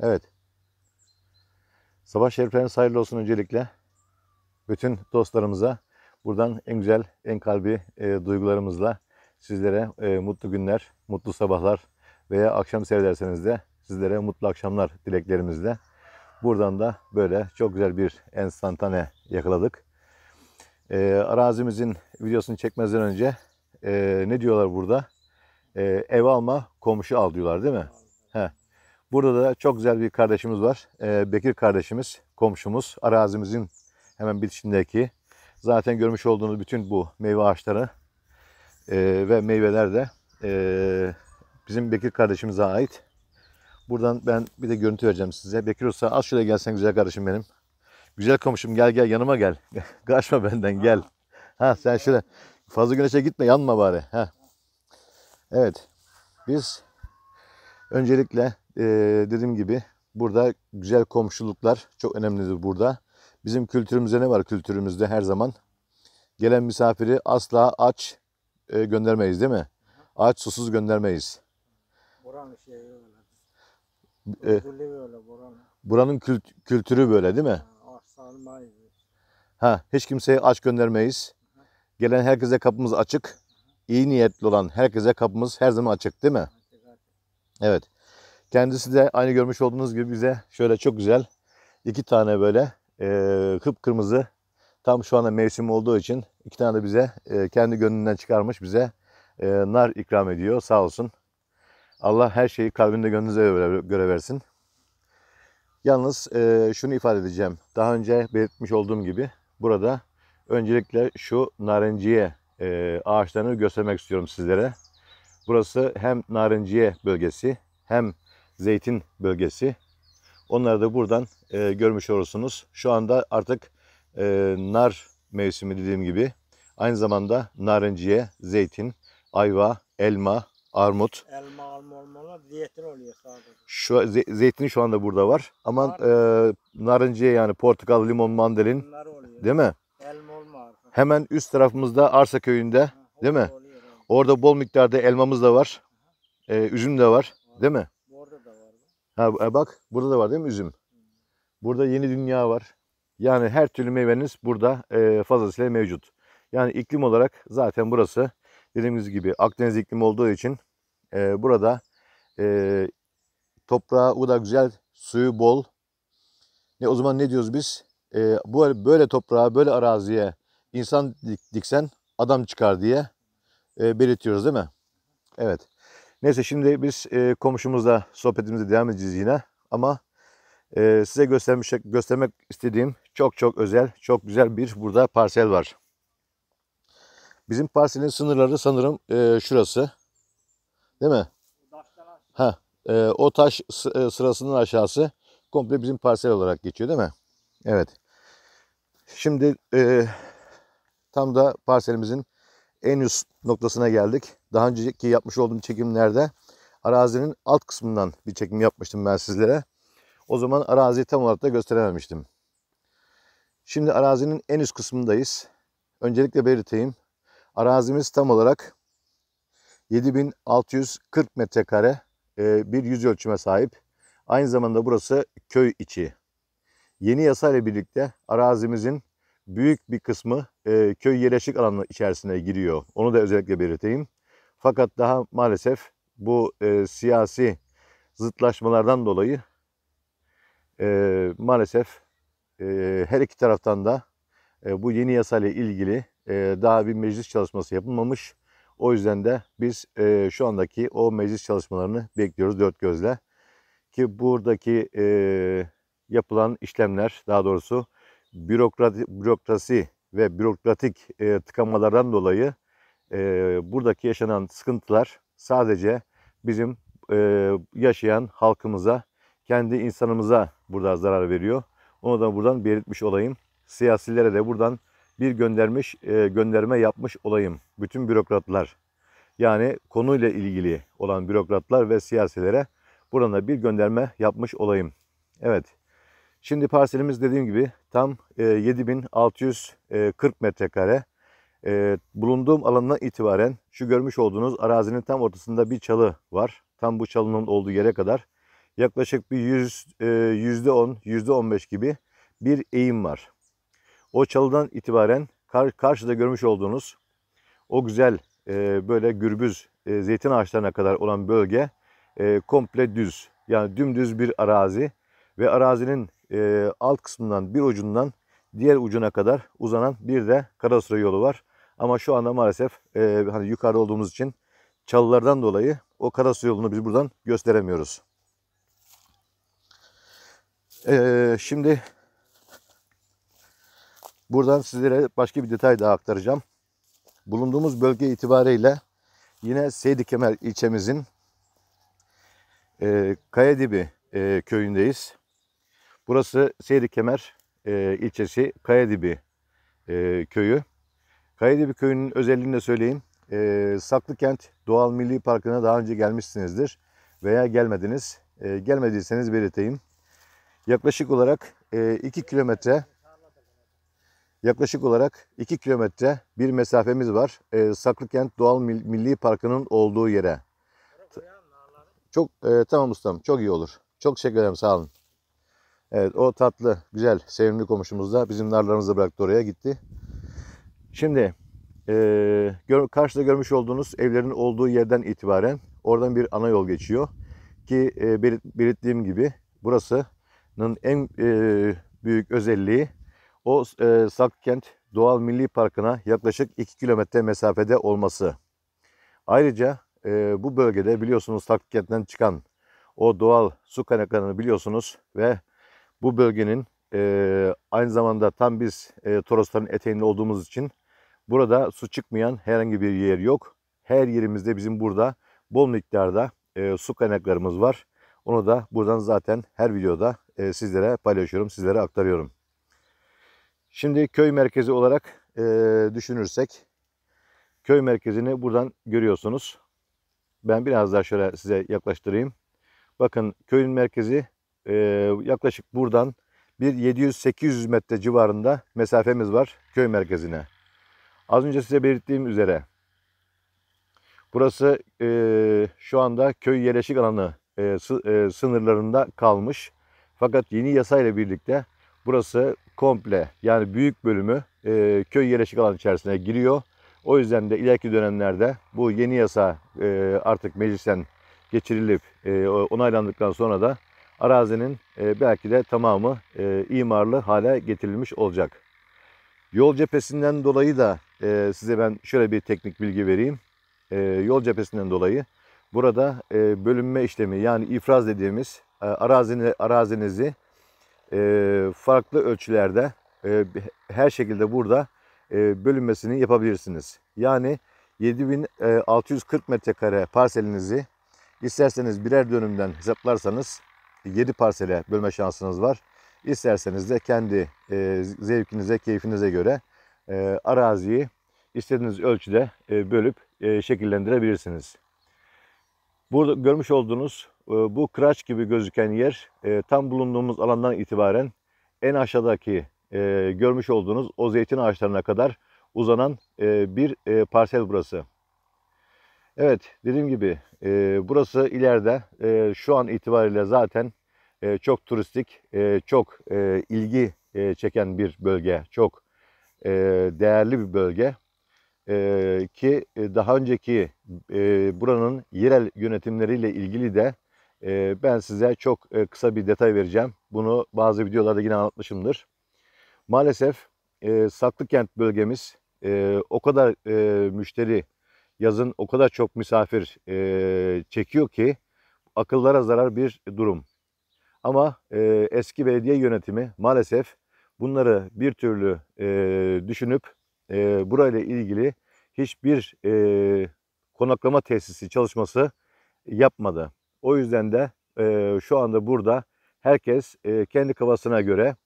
Evet. Sabah şerifleriniz hayırlı olsun öncelikle. Bütün dostlarımıza buradan en güzel, en kalbi e, duygularımızla sizlere e, mutlu günler, mutlu sabahlar veya akşam seyrederseniz de sizlere mutlu akşamlar dileklerimizle. Buradan da böyle çok güzel bir enstantane yakaladık. E, arazimizin videosunu çekmezden önce e, ne diyorlar burada? E, ev alma, komşu al diyorlar değil mi? He. Burada da çok güzel bir kardeşimiz var. Ee, Bekir kardeşimiz, komşumuz. Arazimizin hemen bitişindeki. Zaten görmüş olduğunuz bütün bu meyve ağaçları e, ve meyveler de e, bizim Bekir kardeşimize ait. Buradan ben bir de görüntü vereceğim size. Bekir Usta az şöyle gelsen güzel kardeşim benim. Güzel komşum gel gel yanıma gel. Kaçma benden gel. Ha sen şöyle fazla güneşe gitme yanma bari. Ha. Evet. Biz öncelikle e, dediğim gibi burada güzel komşuluklar çok önemlidir burada. Bizim kültürümüzde ne var kültürümüzde her zaman? Gelen misafiri asla aç e, göndermeyiz değil mi? Aç susuz göndermeyiz. Buranın şey öyle. E, böyle, buranın. buranın kült, kültürü böyle değil mi? Ha, hiç kimseye aç göndermeyiz. Gelen herkese kapımız açık. İyi niyetli olan herkese kapımız her zaman açık değil mi? Evet. Kendisi de aynı görmüş olduğunuz gibi bize şöyle çok güzel iki tane böyle e, kıpkırmızı tam şu anda mevsim olduğu için iki tane de bize e, kendi gönlünden çıkarmış bize e, nar ikram ediyor sağ olsun. Allah her şeyi kalbinde gönlünüze göre, göre versin. Yalnız e, şunu ifade edeceğim. Daha önce belirtmiş olduğum gibi burada öncelikle şu narenciye e, ağaçlarını göstermek istiyorum sizlere. Burası hem narenciye bölgesi hem zeytin bölgesi. Onları da buradan e, görmüş olursunuz. Şu anda artık e, nar mevsimi dediğim gibi. Aynı zamanda narinciye, zeytin, ayva, elma, armut. Elma, armutlar zeytin oluyor sadece. Şu, ze, zeytin şu anda burada var. Ama e, narenciye yani portakal, limon, mandalin. Bunlar oluyor. Değil mi? Elma olma. Hemen üst tarafımızda Arsa köyünde. Ha, değil mi? Oluyor. Orada bol miktarda elmamız da var. E, üzüm de var. Değil mi? Ha, e, bak burada da var değil mi üzüm? Burada yeni dünya var. Yani her türlü meyveniz burada e, fazlasıyla mevcut. Yani iklim olarak zaten burası dediğimiz gibi Akdeniz iklimi olduğu için e, burada e, toprağı o da güzel, suyu bol. Ne o zaman ne diyoruz biz? E, bu böyle toprağa, böyle araziye insan diksen adam çıkar diye e, belirtiyoruz değil mi? Evet. Neyse şimdi biz e, komşumuzla sohbetimize devam edeceğiz yine. Ama e, size göstermiş, göstermek istediğim çok çok özel, çok güzel bir burada parsel var. Bizim parselin sınırları sanırım e, şurası. Değil mi? Ha, e, o taş e, sırasının aşağısı komple bizim parsel olarak geçiyor değil mi? Evet. Şimdi e, tam da parselimizin en üst noktasına geldik. Daha önceki yapmış olduğum çekimlerde arazinin alt kısmından bir çekim yapmıştım ben sizlere. O zaman araziyi tam olarak da gösterememiştim. Şimdi arazinin en üst kısmındayız. Öncelikle belirteyim. Arazimiz tam olarak 7640 metrekare e, bir yüz ölçüme sahip. Aynı zamanda burası köy içi. Yeni yasa ile birlikte arazimizin büyük bir kısmı e, köy yerleşik alanı içerisine giriyor. Onu da özellikle belirteyim. Fakat daha maalesef bu e, siyasi zıtlaşmalardan dolayı e, maalesef e, her iki taraftan da e, bu yeni yasayla ilgili e, daha bir meclis çalışması yapılmamış. O yüzden de biz e, şu andaki o meclis çalışmalarını bekliyoruz dört gözle. Ki buradaki e, yapılan işlemler daha doğrusu bürokrasi, bürokrasi ve bürokratik e, tıkamalardan dolayı e, buradaki yaşanan sıkıntılar sadece bizim e, yaşayan halkımıza, kendi insanımıza burada zarar veriyor. Onu da buradan belirtmiş olayım. Siyasilere de buradan bir göndermiş, e, gönderme yapmış olayım. Bütün bürokratlar yani konuyla ilgili olan bürokratlar ve siyasilere burana bir gönderme yapmış olayım. Evet. Şimdi parselimiz dediğim gibi tam 7640 e, e, metrekare. E, bulunduğum alandan itibaren şu görmüş olduğunuz arazinin tam ortasında bir çalı var. Tam bu çalının olduğu yere kadar yaklaşık bir yüz, %10, %15 gibi bir eğim var. O çalıdan itibaren karşıda görmüş olduğunuz o güzel böyle gürbüz zeytin ağaçlarına kadar olan bölge komple düz. Yani dümdüz bir arazi ve arazinin e, alt kısmından bir ucundan diğer ucuna kadar uzanan bir de Karasura yolu var. Ama şu anda maalesef e, hani yukarıda olduğumuz için çalılardan dolayı o Karasura yolunu biz buradan gösteremiyoruz. E, şimdi buradan sizlere başka bir detay daha aktaracağım. Bulunduğumuz bölge itibariyle yine Seydi Kemer ilçemizin e, Kayadibi e, köyündeyiz. Burası Seyri Kemer e, ilçesi Kayadibi e, köyü. Kayadibi köyünün özelliğini de söyleyeyim. E, Saklı Kent Doğal Milli Parkı'na daha önce gelmişsinizdir veya gelmediniz. E, gelmediyseniz belirteyim. Yaklaşık olarak 2 e, kilometre yaklaşık olarak 2 kilometre bir mesafemiz var. E, Saklı Kent Doğal Milli Parkı'nın olduğu yere. Çok e, tamam ustam çok iyi olur. Çok teşekkür ederim sağ olun. Evet o tatlı, güzel, sevimli komşumuz da bizim narlarımızı bıraktı oraya gitti. Şimdi e, gör, karşıda görmüş olduğunuz evlerin olduğu yerden itibaren oradan bir ana yol geçiyor. Ki e, belirttiğim gibi burasının en e, büyük özelliği o e, Sakkent Doğal Milli Parkı'na yaklaşık 2 kilometre mesafede olması. Ayrıca e, bu bölgede biliyorsunuz Sakkent'ten çıkan o doğal su kaynaklarını biliyorsunuz ve bu bölgenin e, aynı zamanda tam biz e, Torosların eteğinde olduğumuz için burada su çıkmayan herhangi bir yer yok. Her yerimizde bizim burada bol miktarda e, su kaynaklarımız var. Onu da buradan zaten her videoda e, sizlere paylaşıyorum, sizlere aktarıyorum. Şimdi köy merkezi olarak e, düşünürsek, köy merkezini buradan görüyorsunuz. Ben biraz daha şöyle size yaklaştırayım. Bakın köyün merkezi e, yaklaşık buradan bir 700-800 metre civarında mesafemiz var köy merkezine. Az önce size belirttiğim üzere burası e, şu anda köy yerleşik alanı e, e, sınırlarında kalmış. Fakat yeni yasayla birlikte burası komple yani büyük bölümü e, köy yerleşik alan içerisine giriyor. O yüzden de ileriki dönemlerde bu yeni yasa e, artık meclisten geçirilip e, onaylandıktan sonra da arazinin e, belki de tamamı e, imarlı hale getirilmiş olacak. Yol cephesinden dolayı da e, size ben şöyle bir teknik bilgi vereyim. Yol cephesinden dolayı burada bölünme işlemi yani ifraz dediğimiz arazini, arazinizi farklı ölçülerde her şekilde burada bölünmesini yapabilirsiniz. Yani 7640 metrekare parselinizi isterseniz birer dönümden hesaplarsanız 7 parsele bölme şansınız var. İsterseniz de kendi e, zevkinize, keyfinize göre e, araziyi istediğiniz ölçüde e, bölüp e, şekillendirebilirsiniz. Burada görmüş olduğunuz e, bu kıraç gibi gözüken yer e, tam bulunduğumuz alandan itibaren en aşağıdaki e, görmüş olduğunuz o zeytin ağaçlarına kadar uzanan e, bir e, parsel burası. Evet dediğim gibi e, burası ileride e, şu an itibariyle zaten e, çok turistik, e, çok e, ilgi e, çeken bir bölge, çok e, değerli bir bölge e, ki daha önceki e, buranın yerel yönetimleriyle ilgili de e, ben size çok e, kısa bir detay vereceğim. Bunu bazı videolarda yine anlatmışımdır. Maalesef e, Saklıkent bölgemiz e, o kadar e, müşteri yazın o kadar çok misafir e, çekiyor ki akıllara zarar bir durum. Ama e, eski belediye yönetimi maalesef bunları bir türlü e, düşünüp e, burayla ilgili hiçbir e, konaklama tesisi çalışması yapmadı. O yüzden de e, şu anda burada herkes e, kendi kafasına göre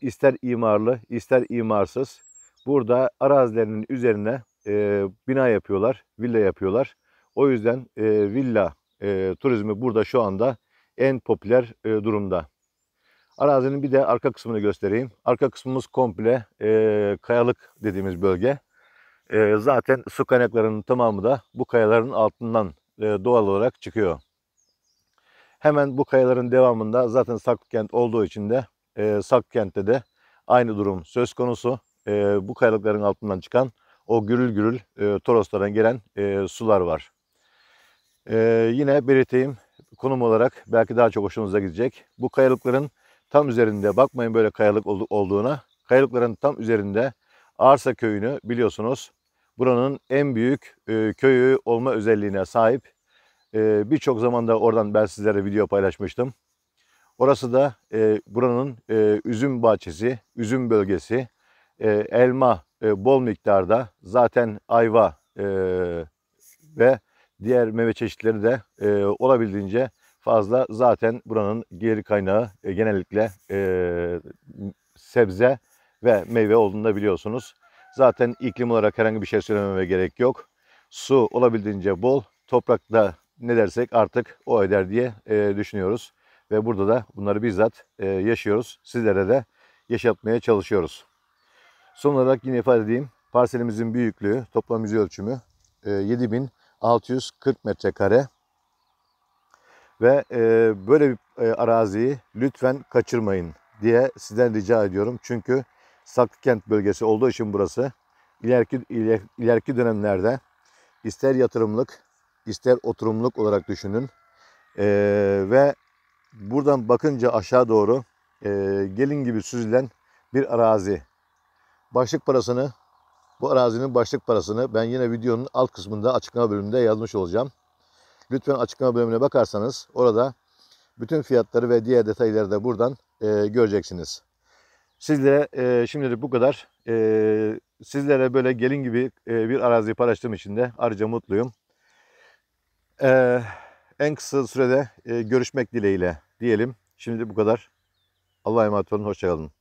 ister imarlı ister imarsız burada arazilerinin üzerine e, bina yapıyorlar, villa yapıyorlar. O yüzden e, villa e, turizmi burada şu anda en popüler e, durumda. Arazinin bir de arka kısmını göstereyim. Arka kısmımız komple e, kayalık dediğimiz bölge. E, zaten su kaynaklarının tamamı da bu kayaların altından e, doğal olarak çıkıyor. Hemen bu kayaların devamında zaten Saklıkent olduğu için de e, Sakkent'te de aynı durum söz konusu. E, bu kayalıkların altından çıkan o gürül gürül e, Toroslardan gelen e, sular var. E, yine belirteyim konum olarak belki daha çok hoşunuza gidecek. Bu kayalıkların tam üzerinde bakmayın böyle kayalık olduğuna. Kayalıkların tam üzerinde Arsa köyünü biliyorsunuz. Buranın en büyük e, köyü olma özelliğine sahip. E, Birçok zamanda oradan ben sizlere video paylaşmıştım. Orası da e, buranın e, üzüm bahçesi, üzüm bölgesi, e, elma e, bol miktarda zaten ayva e, ve diğer meyve çeşitleri de e, olabildiğince fazla zaten buranın geri kaynağı e, genellikle e, sebze ve meyve olduğunu da biliyorsunuz. Zaten iklim olarak herhangi bir şey söylememe gerek yok. Su olabildiğince bol, toprakta ne dersek artık o eder diye e, düşünüyoruz. Ve burada da bunları bizzat e, yaşıyoruz. Sizlere de yaşatmaya çalışıyoruz. Son olarak yine ifade edeyim. Parselimizin büyüklüğü, toplam yüzey ölçümü 7640 e, metrekare. Ve e, böyle bir e, araziyi lütfen kaçırmayın diye sizden rica ediyorum. Çünkü kent bölgesi olduğu için burası ileriki, ileriki dönemlerde ister yatırımlık ister oturumluk olarak düşünün. ve buradan bakınca aşağı doğru gelin gibi süzülen bir arazi başlık parasını, bu arazinin başlık parasını ben yine videonun alt kısmında açıklama bölümünde yazmış olacağım. Lütfen açıklama bölümüne bakarsanız orada bütün fiyatları ve diğer detayları da buradan e, göreceksiniz. Sizlere e, şimdilik bu kadar. E, sizlere böyle gelin gibi e, bir araziyi paylaştığım için de ayrıca mutluyum. E, en kısa sürede e, görüşmek dileğiyle diyelim. Şimdi bu kadar. Allah'a emanet olun. Hoşçakalın.